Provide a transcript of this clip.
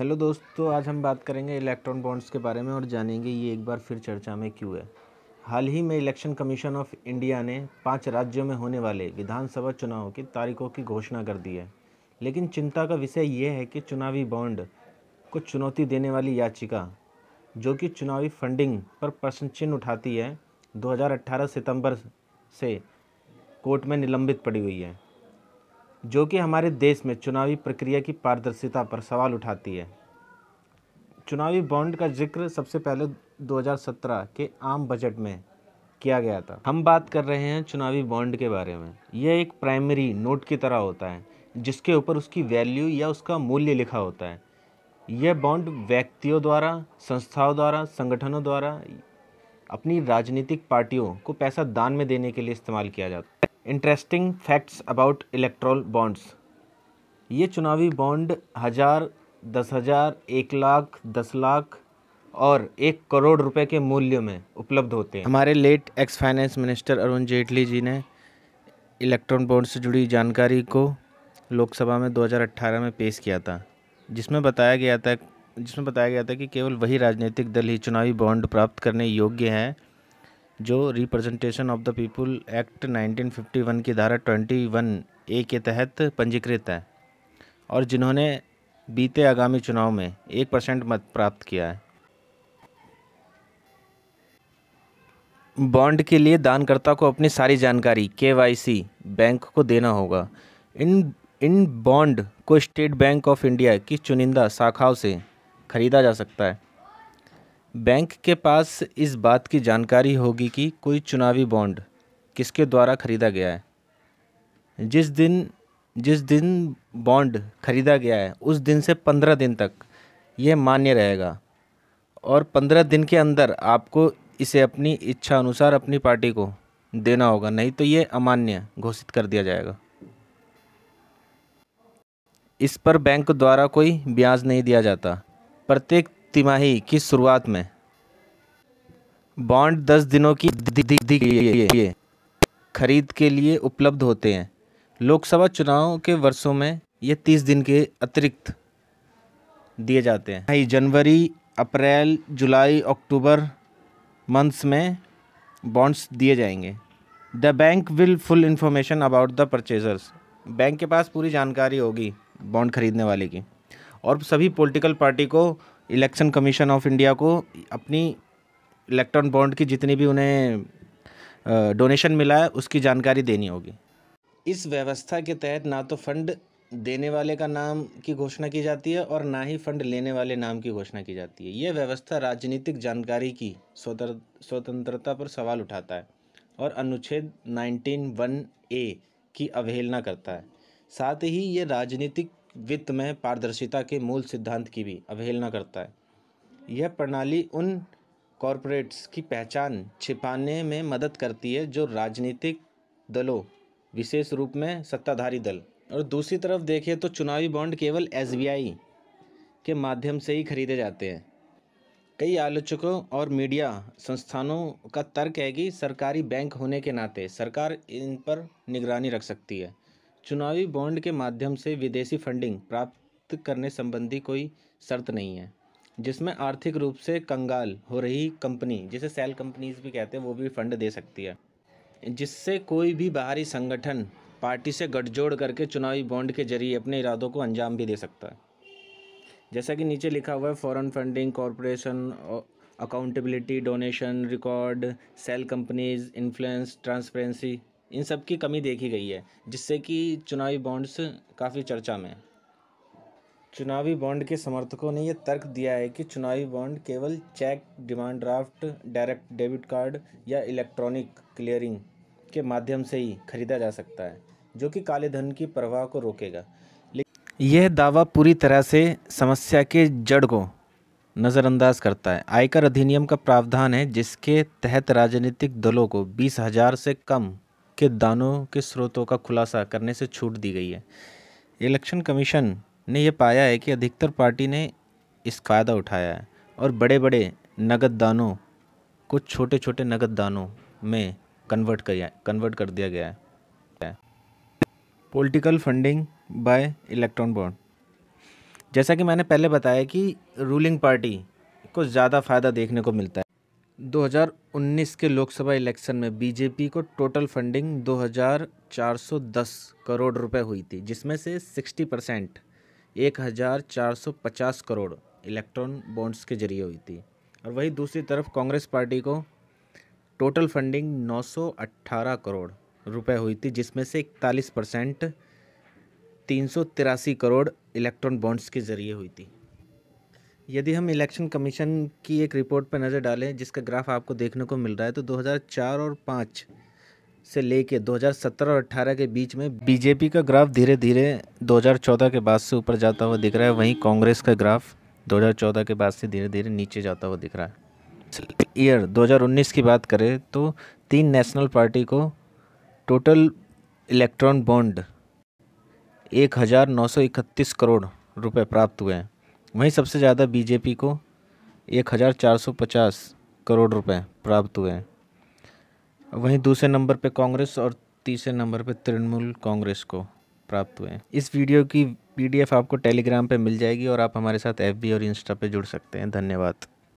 hello दोस्तों आज हम बात करेंगे इलेक्ट्रॉन बॉन्ड्स के बारे में और जानेंगे ये एक बार फिर चर्चा में क्यों है हाल ही में इलेक्शन कमीशन ऑफ इंडिया ने पांच राज्यों में होने वाले विधानसभा चुनाव की तारीखों की घोषणा कर दी है लेकिन चिंता का विषय ये है कि चुनावी बॉन्ड को चुनौती देने वाली याचिका जो कि चुनावी फंडिंग पर प्रश्न चिन्ह उठाती है दो सितंबर से कोर्ट में निलंबित पड़ी हुई है जो कि हमारे देश में चुनावी प्रक्रिया की पारदर्शिता पर सवाल उठाती है चुनावी बॉन्ड का जिक्र सबसे पहले 2017 के आम बजट में किया गया था हम बात कर रहे हैं चुनावी बॉन्ड के बारे में यह एक प्राइमरी नोट की तरह होता है जिसके ऊपर उसकी वैल्यू या उसका मूल्य लिखा होता है यह बॉन्ड व्यक्तियों द्वारा संस्थाओं द्वारा संगठनों द्वारा अपनी राजनीतिक पार्टियों को पैसा दान में देने के लिए इस्तेमाल किया जाता है interesting facts about electoral bonds ये चुनावी बॉन्ड हज़ार दस हज़ार एक लाख दस लाख और एक करोड़ रुपए के मूल्य में उपलब्ध होते हैं हमारे late ex finance minister Arun Jaitley ji ने इलेक्ट्रॉन बॉन्ड से जुड़ी जानकारी को लोकसभा में 2018 में पेश किया था जिसमें बताया गया था जिसमें बताया गया था कि केवल वही राजनीतिक दल ही चुनावी बॉन्ड प्राप्त करने योग्य हैं जो representation of the people act 1951 की धारा 21 ए के तहत पंजीकृत है और जिन्होंने बीते आगामी चुनाव में एक परसेंट मत प्राप्त किया है बॉन्ड के लिए दानकर्ता को अपनी सारी जानकारी के बैंक को देना होगा इन इन बॉन्ड को स्टेट बैंक ऑफ इंडिया की चुनिंदा शाखाओं से खरीदा जा सकता है बैंक के पास इस बात की जानकारी होगी कि कोई चुनावी बॉन्ड किसके द्वारा खरीदा गया है जिस दिन जिस दिन बॉन्ड खरीदा गया है उस दिन से पंद्रह दिन तक यह मान्य रहेगा और पंद्रह दिन के अंदर आपको इसे अपनी इच्छा अनुसार अपनी पार्टी को देना होगा नहीं तो ये अमान्य घोषित कर दिया जाएगा इस पर बैंक द्वारा कोई ब्याज नहीं दिया जाता प्रत्येक तिमाही की शुरुआत में बॉन्ड दस दिनों की खरीद के लिए उपलब्ध होते हैं लोकसभा चुनाव के वर्षों में ये तीस दिन के अतिरिक्त दिए जाते हैं जनवरी अप्रैल जुलाई अक्टूबर मंथ्स में बॉन्ड्स दिए जाएंगे the bank will full information about the purchasers bank के पास पूरी जानकारी होगी बॉन्ड खरीदने वाले की और सभी पॉलिटिकल पार्टी को इलेक्शन कमीशन ऑफ इंडिया को अपनी इलेक्ट्रॉन बॉन्ड की जितनी भी उन्हें डोनेशन मिला है उसकी जानकारी देनी होगी इस व्यवस्था के तहत ना तो फंड देने वाले का नाम की घोषणा की जाती है और ना ही फंड लेने वाले नाम की घोषणा की जाती है ये व्यवस्था राजनीतिक जानकारी की स्वतंत्रता पर सवाल उठाता है और अनुच्छेद नाइनटीन वन ए की अवहेलना करता है साथ ही ये राजनीतिक वित्त में पारदर्शिता के मूल सिद्धांत की भी अवहेलना करता है यह प्रणाली उन कॉरपोरेट्स की पहचान छिपाने में मदद करती है जो राजनीतिक दलों विशेष रूप में सत्ताधारी दल और दूसरी तरफ देखें तो चुनावी बॉन्ड केवल एस के माध्यम से ही खरीदे जाते हैं कई आलोचकों और मीडिया संस्थानों का तर्क है कि सरकारी बैंक होने के नाते सरकार इन पर निगरानी रख सकती है चुनावी बॉन्ड के माध्यम से विदेशी फंडिंग प्राप्त करने संबंधी कोई शर्त नहीं है जिसमें आर्थिक रूप से कंगाल हो रही कंपनी जिसे सेल कंपनीज भी कहते हैं वो भी फंड दे सकती है जिससे कोई भी बाहरी संगठन पार्टी से गठजोड़ करके चुनावी बॉन्ड के जरिए अपने इरादों को अंजाम भी दे सकता है जैसा कि नीचे लिखा हुआ है foreign funding corporation accountability donation record sale companies influence transparency इन सब की कमी देखी गई है जिससे कि चुनावी बॉन्ड्स काफ़ी चर्चा में चुनावी बॉन्ड के समर्थकों ने यह तर्क दिया है कि चुनावी बॉन्ड केवल cheque demand draft direct debit card या इलेक्ट्रॉनिक क्लियरिंग के माध्यम से ही खरीदा जा सकता है जो कि काले धन की प्रवाह को रोकेगा यह दावा पूरी तरह से समस्या के जड़ को नज़रअंदाज करता है आयकर अधिनियम का प्रावधान है जिसके तहत राजनीतिक दलों को बीस हजार से कम के दानों के स्रोतों का खुलासा करने से छूट दी गई है इलेक्शन कमीशन ने यह पाया है कि अधिकतर पार्टी ने इस फ़ायदा उठाया है और बड़े बड़े नगद दानों को छोटे छोटे नगद दानों में कन्वर्ट कर कन्वर्ट कर दिया गया है political funding by electoral bond जैसा कि मैंने पहले बताया कि रूलिंग पार्टी को ज़्यादा फ़ायदा देखने को मिलता है 2019 के लोकसभा इलेक्शन में बीजेपी को टोटल फंडिंग 2410 करोड़ रुपए हुई थी जिसमें से 60 परसेंट एक करोड़ इलेक्ट्रॉन बॉन्ड्स के जरिए हुई थी और वहीं दूसरी तरफ कांग्रेस पार्टी को टोटल फंडिंग 918 करोड़ रुपए हुई थी जिसमें से इकतालीस परसेंट तीन करोड़ इलेक्ट्रॉन बॉन्ड्स के जरिए हुई थी यदि हम इलेक्शन कमीशन की एक रिपोर्ट पर नज़र डालें जिसका ग्राफ आपको देखने को मिल रहा है तो 2004 और 5 से लेके 2017 और 18 के बीच में बीजेपी का ग्राफ धीरे धीरे 2014 के बाद से ऊपर जाता हुआ दिख रहा है वहीं कांग्रेस का ग्राफ 2014 के बाद से धीरे धीरे नीचे जाता हुआ दिख रहा है ईयर 2019 की बात करें तो तीन नेशनल पार्टी को टोटल इलेक्ट्रॉन बॉन्ड एक करोड़ रुपये प्राप्त हुए हैं वहीं सबसे ज़्यादा बीजेपी को एक हज़ार चार सौ पचास करोड़ रुपए प्राप्त हुए हैं वहीं दूसरे नंबर पे कांग्रेस और तीसरे नंबर पे तृणमूल कांग्रेस को प्राप्त हुए हैं इस वीडियो की पीडीएफ आपको टेलीग्राम पे मिल जाएगी और आप हमारे साथ एफबी और इंस्टा पे जुड़ सकते हैं धन्यवाद